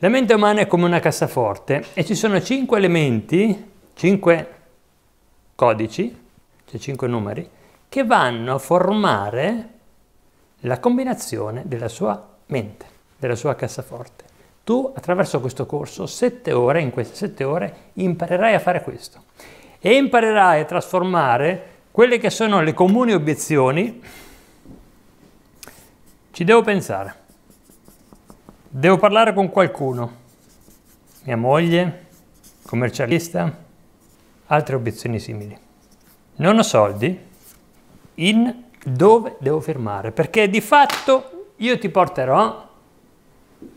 La mente umana è come una cassaforte e ci sono 5 elementi, 5 codici, cioè 5 numeri, che vanno a formare la combinazione della sua mente, della sua cassaforte. Tu attraverso questo corso, 7 ore, in queste 7 ore, imparerai a fare questo e imparerai a trasformare quelle che sono le comuni obiezioni. Ci devo pensare. Devo parlare con qualcuno. Mia moglie, commercialista, altre obiezioni simili. Non ho soldi. In dove devo firmare? Perché di fatto io ti porterò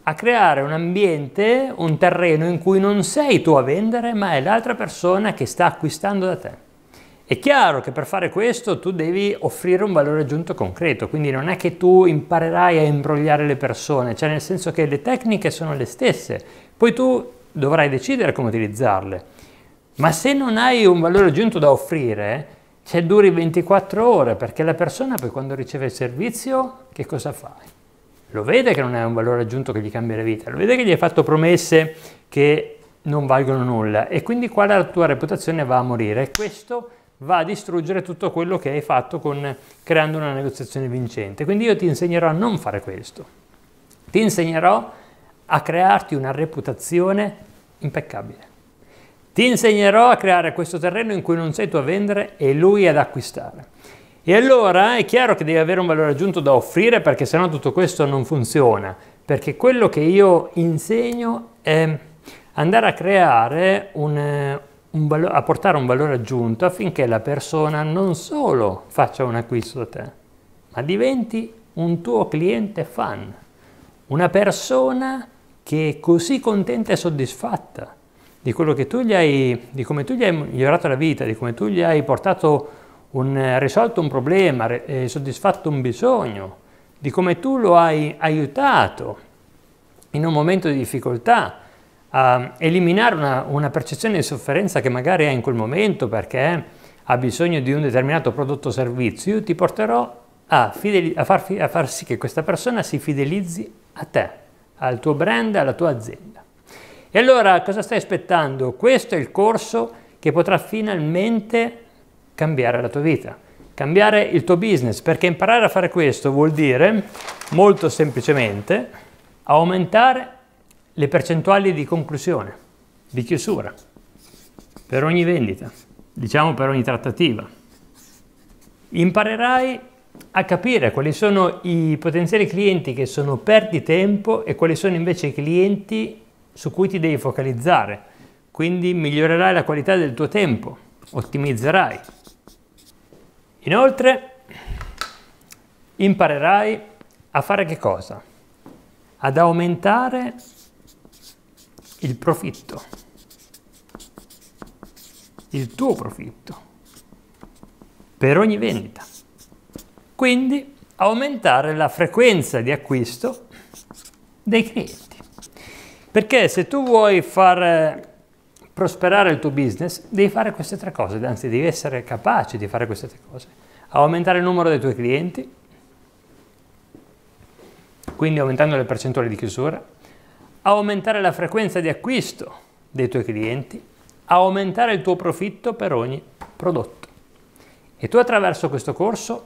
a creare un ambiente, un terreno in cui non sei tu a vendere, ma è l'altra persona che sta acquistando da te. È chiaro che per fare questo tu devi offrire un valore aggiunto concreto, quindi non è che tu imparerai a imbrogliare le persone, cioè nel senso che le tecniche sono le stesse, poi tu dovrai decidere come utilizzarle. Ma se non hai un valore aggiunto da offrire, cioè duri 24 ore, perché la persona poi quando riceve il servizio, che cosa fai? Lo vede che non è un valore aggiunto che gli cambia la vita, lo vede che gli hai fatto promesse che non valgono nulla e quindi qua la tua reputazione va a morire. Questo va a distruggere tutto quello che hai fatto con, creando una negoziazione vincente. Quindi io ti insegnerò a non fare questo. Ti insegnerò a crearti una reputazione impeccabile. Ti insegnerò a creare questo terreno in cui non sei tu a vendere e lui ad acquistare. E allora è chiaro che devi avere un valore aggiunto da offrire perché sennò tutto questo non funziona, perché quello che io insegno è andare a creare un, eh, valore, a portare un valore aggiunto affinché la persona non solo faccia un acquisto da te, ma diventi un tuo cliente fan, una persona che è così contenta e soddisfatta di quello che tu gli hai, di come tu gli hai migliorato la vita, di come tu gli hai portato un, risolto un problema, eh, soddisfatto un bisogno, di come tu lo hai aiutato in un momento di difficoltà, a ehm, eliminare una, una percezione di sofferenza che magari hai in quel momento perché ha bisogno di un determinato prodotto o servizio, io ti porterò a, a, far a far sì che questa persona si fidelizzi a te, al tuo brand, alla tua azienda. E allora cosa stai aspettando? Questo è il corso che potrà finalmente cambiare la tua vita, cambiare il tuo business, perché imparare a fare questo vuol dire, molto semplicemente, aumentare le percentuali di conclusione, di chiusura, per ogni vendita, diciamo per ogni trattativa. Imparerai a capire quali sono i potenziali clienti che sono perdi tempo e quali sono invece i clienti su cui ti devi focalizzare. Quindi migliorerai la qualità del tuo tempo, ottimizzerai. Inoltre imparerai a fare che cosa? Ad aumentare il profitto, il tuo profitto per ogni vendita. Quindi aumentare la frequenza di acquisto dei clienti. Perché se tu vuoi far eh, prosperare il tuo business, devi fare queste tre cose, anzi devi essere capace di fare queste tre cose. Aumentare il numero dei tuoi clienti, quindi aumentando le percentuali di chiusura, aumentare la frequenza di acquisto dei tuoi clienti, aumentare il tuo profitto per ogni prodotto. E tu attraverso questo corso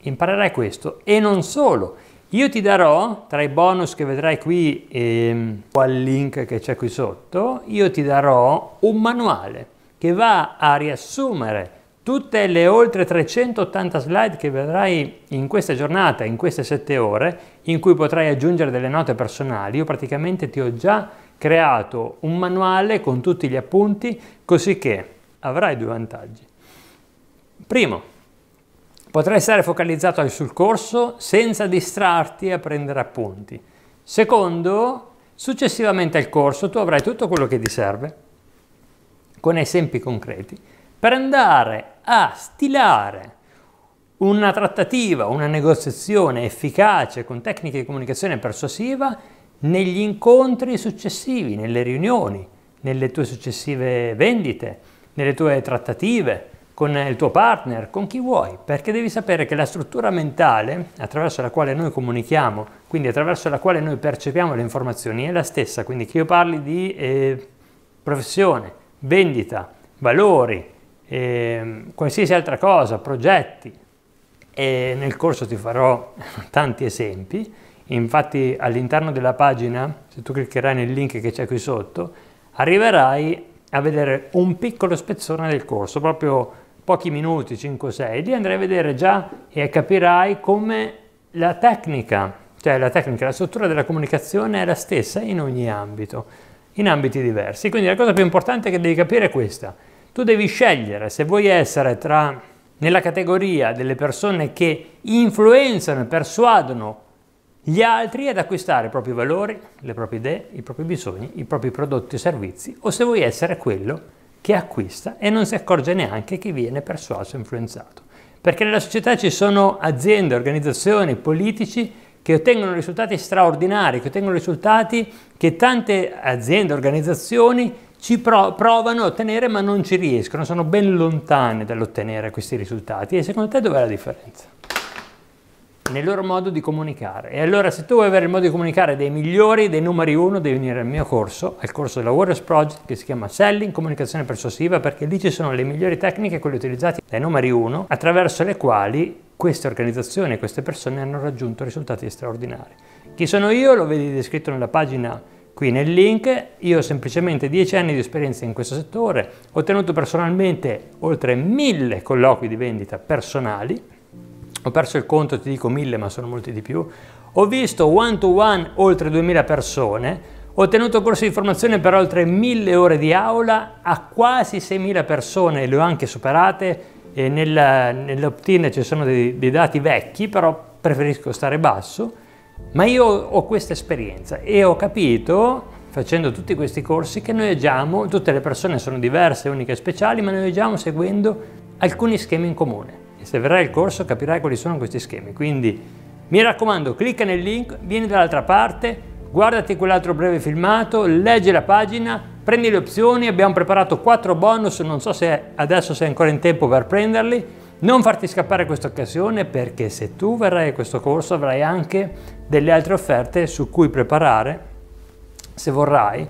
imparerai questo e non solo. Io ti darò, tra i bonus che vedrai qui e al link che c'è qui sotto, io ti darò un manuale che va a riassumere Tutte le oltre 380 slide che vedrai in questa giornata, in queste 7 ore, in cui potrai aggiungere delle note personali, io praticamente ti ho già creato un manuale con tutti gli appunti, così che avrai due vantaggi. Primo, potrai stare focalizzato sul corso senza distrarti a prendere appunti. Secondo, successivamente al corso tu avrai tutto quello che ti serve, con esempi concreti, per andare a stilare una trattativa, una negoziazione efficace con tecniche di comunicazione persuasiva negli incontri successivi, nelle riunioni, nelle tue successive vendite, nelle tue trattative, con il tuo partner, con chi vuoi, perché devi sapere che la struttura mentale attraverso la quale noi comunichiamo, quindi attraverso la quale noi percepiamo le informazioni, è la stessa, quindi che io parli di eh, professione, vendita, valori, eh, qualsiasi altra cosa, progetti. E nel corso ti farò tanti esempi, infatti all'interno della pagina, se tu cliccherai nel link che c'è qui sotto, arriverai a vedere un piccolo spezzone del corso, proprio pochi minuti, 5-6, lì andrai a vedere già e capirai come la tecnica, cioè la tecnica, la struttura della comunicazione è la stessa in ogni ambito, in ambiti diversi. Quindi la cosa più importante che devi capire è questa, tu devi scegliere se vuoi essere tra, nella categoria delle persone che influenzano e persuadono gli altri ad acquistare i propri valori, le proprie idee, i propri bisogni, i propri prodotti e servizi, o se vuoi essere quello che acquista e non si accorge neanche che viene persuaso e influenzato. Perché nella società ci sono aziende, organizzazioni, politici che ottengono risultati straordinari, che ottengono risultati che tante aziende, organizzazioni ci provano a ottenere ma non ci riescono, sono ben lontane dall'ottenere questi risultati. E secondo te dov'è la differenza? Nel loro modo di comunicare. E allora se tu vuoi avere il modo di comunicare dei migliori, dei numeri uno, devi venire al mio corso, al corso della Warriors Project che si chiama Selling, comunicazione persuasiva, perché lì ci sono le migliori tecniche, quelle utilizzate dai numeri uno, attraverso le quali queste organizzazioni e queste persone hanno raggiunto risultati straordinari. Chi sono io? Lo vedi descritto nella pagina qui nel link. Io ho semplicemente 10 anni di esperienza in questo settore, ho tenuto personalmente oltre 1000 colloqui di vendita personali, ho perso il conto, ti dico 1000 ma sono molti di più, ho visto one to one oltre 2000 persone, ho tenuto corsi di formazione per oltre 1000 ore di aula a quasi 6000 persone, le ho anche superate, nell'opt-in ci sono dei, dei dati vecchi, però preferisco stare basso ma io ho questa esperienza e ho capito, facendo tutti questi corsi, che noi agiamo, tutte le persone sono diverse, uniche e speciali, ma noi agiamo seguendo alcuni schemi in comune. E se verrai il corso capirai quali sono questi schemi. Quindi mi raccomando, clicca nel link, vieni dall'altra parte, guardati quell'altro breve filmato, leggi la pagina, prendi le opzioni, abbiamo preparato 4 bonus, non so se adesso sei ancora in tempo per prenderli, non farti scappare questa occasione perché se tu verrai a questo corso avrai anche delle altre offerte su cui preparare, se vorrai,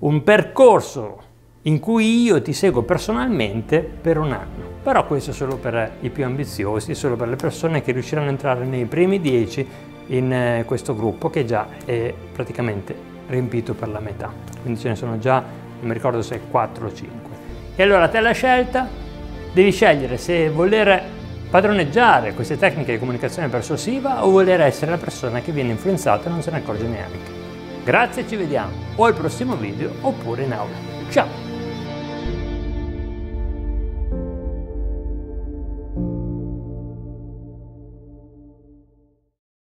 un percorso in cui io ti seguo personalmente per un anno. Però questo è solo per i più ambiziosi, solo per le persone che riusciranno a entrare nei primi 10 in eh, questo gruppo che già è praticamente riempito per la metà. Quindi ce ne sono già, non mi ricordo se 4 o 5. E allora te la scelta, devi scegliere se voler padroneggiare queste tecniche di comunicazione persuasiva o voler essere la persona che viene influenzata e non se ne accorge neanche. Grazie e ci vediamo o al prossimo video oppure in aula. Ciao!